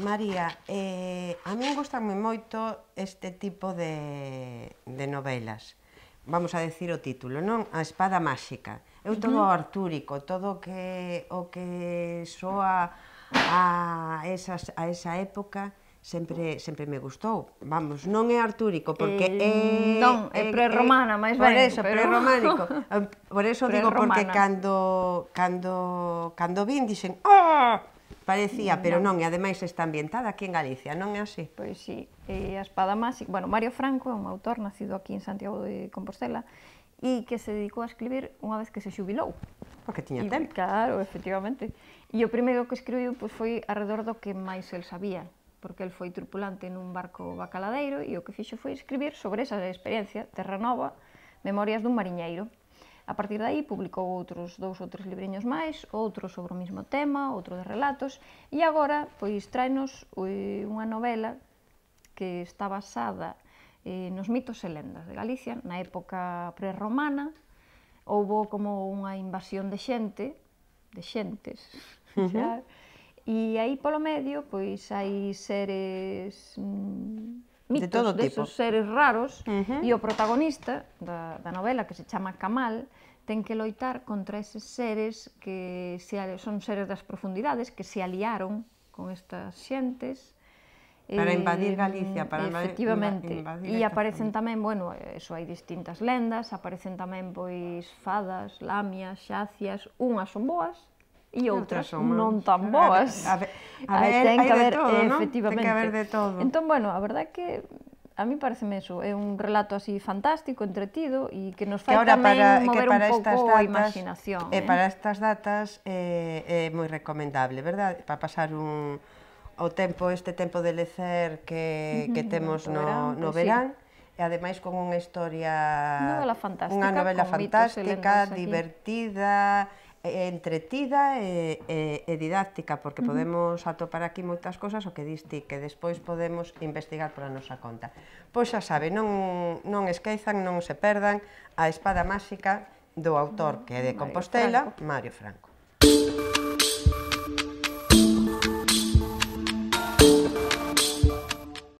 María, eh, a min gustanme moito este tipo de, de novelas. Vamos a decir o título, non? A espada máxica. Eu todo o artúrico, todo que o que soa a esas a esa época sempre sempre me gustou. Vamos, non é artúrico porque eh, é non, é, é prerromana, máis ben. Por eso, pero... prerrománico. Por eso digo porque cando cando cando vin dixen, "Ah, oh, Parecía, pero non, e ademais está ambientada aquí en Galicia, non é así? Pois sí, e a espada máxica, bueno, Mario Franco é un autor nacido aquí en Santiago de Compostela e que se dedicou a escribir unha vez que se xubilou. Porque tiña tempo. Claro, efectivamente. E o primeiro que escribiu pois, foi alrededor do que máis el sabía, porque el foi tripulante nun barco bacaladeiro e o que fixo foi escribir sobre esa experiencia, Terra Nova, Memorias dun mariñeiro. A partir de aí publicou outros dous ou tres libreños máis, outro sobre o mesmo tema, outro de relatos, e agora pois traenos unha novela que está basada eh, nos mitos e lendas de Galicia, na época prerromana, houbo como unha invasión de xente, de xentes, uh -huh. xa, e aí polo medio pois hai seres mm, mitos de todo tipo. desos seres raros uh -huh. e o protagonista da, da novela que se chama Kamal ten que loitar contra eses seres que se, son seres das profundidades que se aliaron con estas xentes Para eh, invadir Galicia, para efectivamente. E aparecen tamén, bueno, eso hai distintas lendas, aparecen tamén pois fadas, lamias, xacias, unhas son boas e outras son, non tan boas. A ver, a ver, Ay, ten que haber, todo, efectivamente. Ten que haber de todo. Entón, bueno, a verdade que a mí pareceme eso, é un relato así fantástico, entretido e que nos fai que tamén para, mover para un pouco datas, a imaginación. Eh, eh? Para estas datas é eh, eh, moi recomendable, verdad? Para pasar un o tempo, este tempo de lecer que, que temos no, verán, no verán, pues, verán sí. e ademais con unha historia... Novela fantástica, unha novela fantástica, divertida, entretida e, e, e didáctica, porque podemos atopar aquí moitas cosas o que diste, que despois podemos investigar pola nosa conta. Pois xa sabe, non, non esquezan, non se perdan a espada máxica do autor que é de Compostela, Mario Franco. Mario Franco.